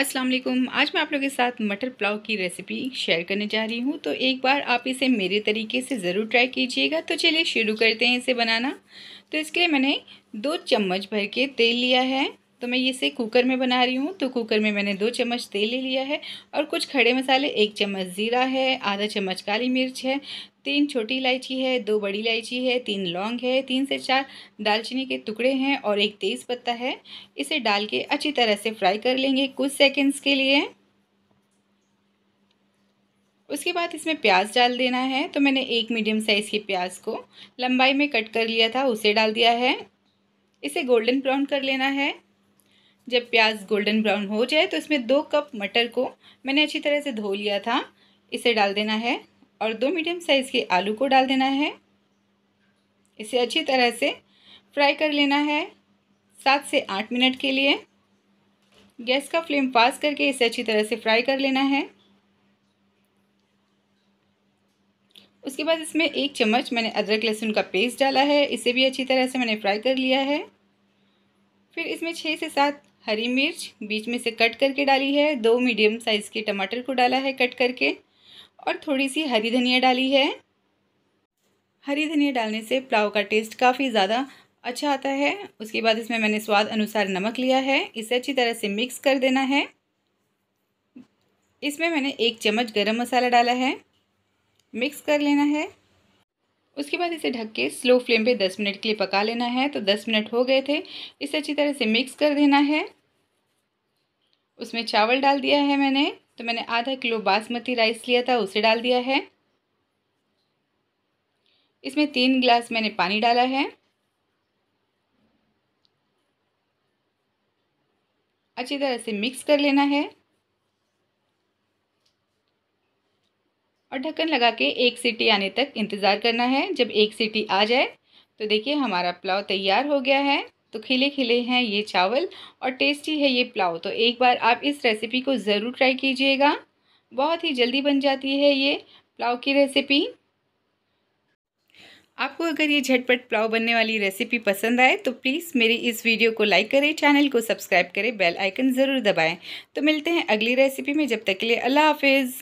अस्सलाम वालेकुम आज मैं आप लोगों के साथ मटर पुलाव की रेसिपी शेयर करने जा रही हूँ तो एक बार आप इसे मेरे तरीके से ज़रूर ट्राई कीजिएगा तो चलिए शुरू करते हैं इसे बनाना तो इसके लिए मैंने दो चम्मच भर के तेल लिया है तो मैं इसे कुकर में बना रही हूँ तो कुकर में मैंने दो चम्मच तेल ले लिया है और कुछ खड़े मसाले एक चम्मच ज़ीरा है आधा चम्मच काली मिर्च है तीन छोटी इलायची है दो बड़ी इलायची है तीन लौंग है तीन से चार दालचीनी के टुकड़े हैं और एक तेज़ पत्ता है इसे डाल के अच्छी तरह से फ्राई कर लेंगे कुछ सेकेंड्स के लिए उसके बाद इसमें प्याज डाल देना है तो मैंने एक मीडियम साइज़ के प्याज को लंबाई में कट कर लिया था उसे डाल दिया है इसे गोल्डन ब्राउन कर लेना है जब प्याज गोल्डन ब्राउन हो जाए तो इसमें दो कप मटर को मैंने अच्छी तरह से धो लिया था इसे डाल देना है और दो मीडियम साइज़ के आलू को डाल देना है इसे अच्छी तरह से फ्राई कर लेना है सात से आठ मिनट के लिए गैस का फ्लेम फास्ट करके इसे अच्छी तरह से फ्राई कर लेना है उसके बाद इसमें एक चम्मच मैंने अदरक लहसुन का पेस्ट डाला है इसे भी अच्छी तरह से मैंने फ्राई कर लिया है फिर इसमें छः से सात हरी मिर्च बीच में से कट करके डाली है दो मीडियम साइज़ के टमाटर को डाला है कट करके और थोड़ी सी हरी धनिया डाली है हरी धनिया डालने से पुलाव का टेस्ट काफ़ी ज़्यादा अच्छा आता है उसके बाद इसमें मैंने स्वाद अनुसार नमक लिया है इसे अच्छी तरह से मिक्स कर देना है इसमें मैंने एक चम्मच गरम मसाला डाला है मिक्स कर लेना है उसके बाद इसे ढक के स्लो फ्लेम पे 10 मिनट के लिए पका लेना है तो 10 मिनट हो गए थे इसे अच्छी तरह से मिक्स कर देना है उसमें चावल डाल दिया है मैंने तो मैंने आधा किलो बासमती राइस लिया था उसे डाल दिया है इसमें तीन गिलास मैंने पानी डाला है अच्छी तरह से मिक्स कर लेना है और ढक्कन लगा के एक सीटी आने तक इंतज़ार करना है जब एक सीटी आ जाए तो देखिए हमारा पुलाव तैयार हो गया है तो खिले खिले हैं ये चावल और टेस्टी है ये पुलाव तो एक बार आप इस रेसिपी को ज़रूर ट्राई कीजिएगा बहुत ही जल्दी बन जाती है ये पुलाव की रेसिपी आपको अगर ये झटपट पुलाव बनने वाली रेसिपी पसंद आए तो प्लीज़ मेरी इस वीडियो को लाइक करें चैनल को सब्सक्राइब करें बेल आइकन ज़रूर दबाएं तो मिलते हैं अगली रेसिपी में जब तक के लिए अल्लाह हाफिज़